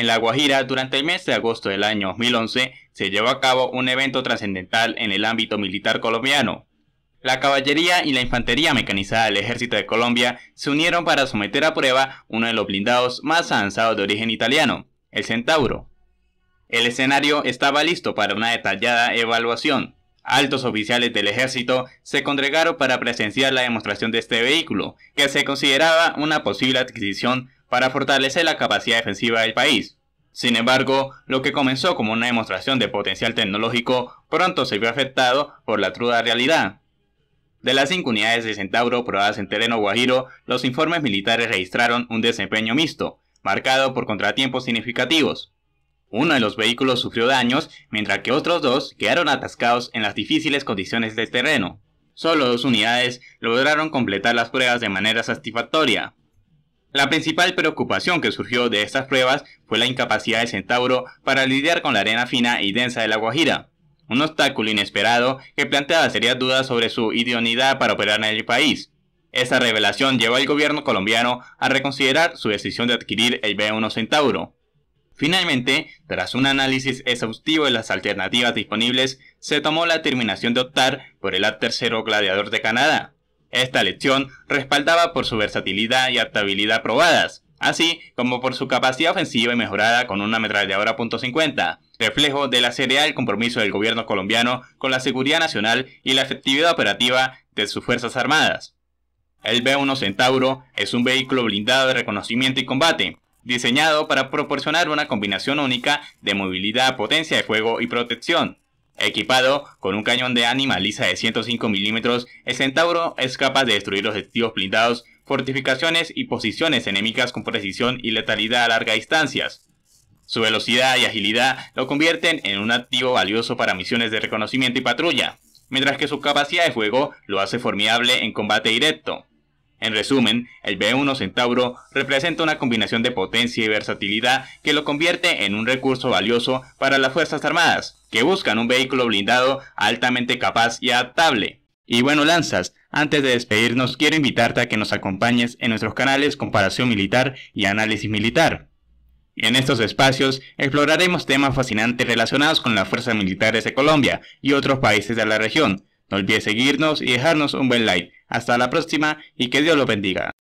En La Guajira, durante el mes de agosto del año 2011, se llevó a cabo un evento trascendental en el ámbito militar colombiano. La caballería y la infantería mecanizada del ejército de Colombia se unieron para someter a prueba uno de los blindados más avanzados de origen italiano, el Centauro. El escenario estaba listo para una detallada evaluación. Altos oficiales del ejército se congregaron para presenciar la demostración de este vehículo, que se consideraba una posible adquisición para fortalecer la capacidad defensiva del país. Sin embargo, lo que comenzó como una demostración de potencial tecnológico pronto se vio afectado por la truda realidad. De las cinco unidades de Centauro probadas en terreno guajiro, los informes militares registraron un desempeño mixto, marcado por contratiempos significativos. Uno de los vehículos sufrió daños, mientras que otros dos quedaron atascados en las difíciles condiciones del terreno. Solo dos unidades lograron completar las pruebas de manera satisfactoria, la principal preocupación que surgió de estas pruebas fue la incapacidad de Centauro para lidiar con la arena fina y densa de la Guajira, un obstáculo inesperado que planteaba serias dudas sobre su idoneidad para operar en el país. Esta revelación llevó al gobierno colombiano a reconsiderar su decisión de adquirir el B1 Centauro. Finalmente, tras un análisis exhaustivo de las alternativas disponibles, se tomó la determinación de optar por el a tercero Gladiador de Canadá, esta lección respaldaba por su versatilidad y adaptabilidad probadas, así como por su capacidad ofensiva y mejorada con una ametralladora .50, reflejo de la del compromiso del gobierno colombiano con la seguridad nacional y la efectividad operativa de sus Fuerzas Armadas. El B-1 Centauro es un vehículo blindado de reconocimiento y combate, diseñado para proporcionar una combinación única de movilidad, potencia de fuego y protección. Equipado con un cañón de ánima lisa de 105 milímetros, el Centauro es capaz de destruir objetivos blindados, fortificaciones y posiciones enemigas con precisión y letalidad a largas distancias. Su velocidad y agilidad lo convierten en un activo valioso para misiones de reconocimiento y patrulla, mientras que su capacidad de fuego lo hace formidable en combate directo. En resumen, el B1 Centauro representa una combinación de potencia y versatilidad que lo convierte en un recurso valioso para las Fuerzas Armadas, que buscan un vehículo blindado altamente capaz y adaptable. Y bueno, Lanzas, antes de despedirnos quiero invitarte a que nos acompañes en nuestros canales Comparación Militar y Análisis Militar. En estos espacios exploraremos temas fascinantes relacionados con las fuerzas militares de Colombia y otros países de la región, no olvides seguirnos y dejarnos un buen like. Hasta la próxima y que Dios los bendiga.